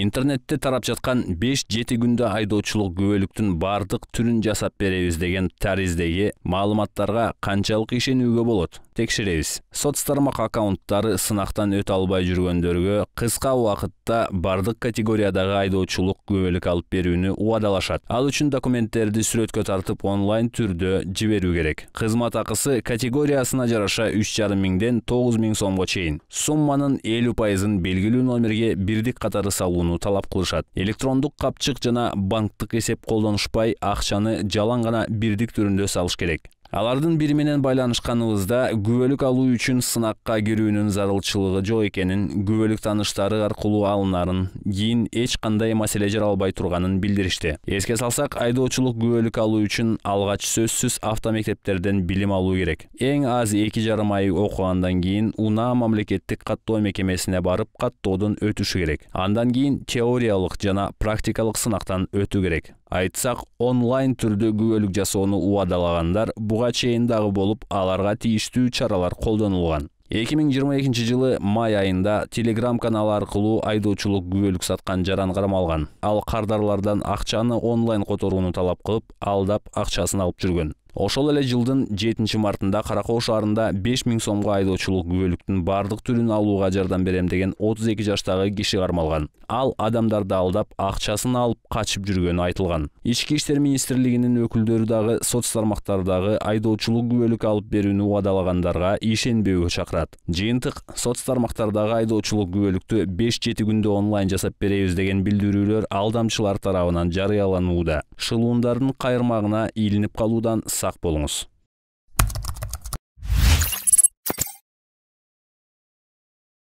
интернетте тарап жаткан беш жети күндө айдоочулук күбөлүктүн бардык түрүн жасап беребиз деген тариздеги маалыматтарга канчалык ишенүүгө болот текшеребиз соц тармак аккаунттары сынактан өтө албай жүргөндөргө кыска убакытта бардык категориядагы айдоочулук күбөлүк алып берүүнү убадалашат ал үчүн документтерди сүрөткө тартып онлайн түрдө жиберүү керек кызмат акысы категориясына жараша үч жарым миңден тогуз миң сомго чейин сумманын элүү пайызын белгилүү номерге бирдик катары салууну талап кылышат электрондук капчык жана банктык эсеп колдонушпай акчаны жалаң гана бирдик түрүндө салыш керек алардын бири менен байланышканыбызда күбөлүк алуу үчүн сынакка кирүүнүн зарылчылыгы жок экенин күбөлүк тааныштары аркылуу алынарын кийин эч кандай маселе жаралбай турганын билдиришти эске салсак айдоочулук күбөлүк алуу үчүн алгач сөзсүз автомектептерден билим алуу керек эң аз эки жарым ай окугандан кийин унаа мамлекеттик каттоо мекемесине барып каттоодон өтүшү керек андан кийин теориялык жана практикалык сынактан өтүү керек айтсак онлайн түрдө күбөлүк жасоону убадалагандар буга чейин дагы болуп аларга тийиштүү чаралар колдонулган эки миң жыйырма экинчи жылы май айында телеграм каналы аркылуу айдоочулук күбөлүк саткан жаран кармалган ал кардарлардан акчаны онлайн которууну талап кылып алдап акчасын алып жүргөн ошол эле жылдын 7 мартында каракол шаарында 5000 сомго айдоочулук күбөлүктүн бардык түрүн алууга жардам берем деген 32 жаштагы киши кармалган ал адамдарды алдап акчасын алып качып жүргөнү айтылган ички иштер министрлигинин өкүлдөрү дагы соц тармактардагы айдоочулук күбөлүк алып берүүнү убадалагандарга ишенбөөгө чакырат жыйынтык соц тармактардагы айдоочулук күбөлүктү 5 7 күндө онлайн жасап беребиз деген билдирүүлөр алдамчылар тарабынан жарыяланууда Шылуундардын кайырмагына илинип калуудан сақ болыңыз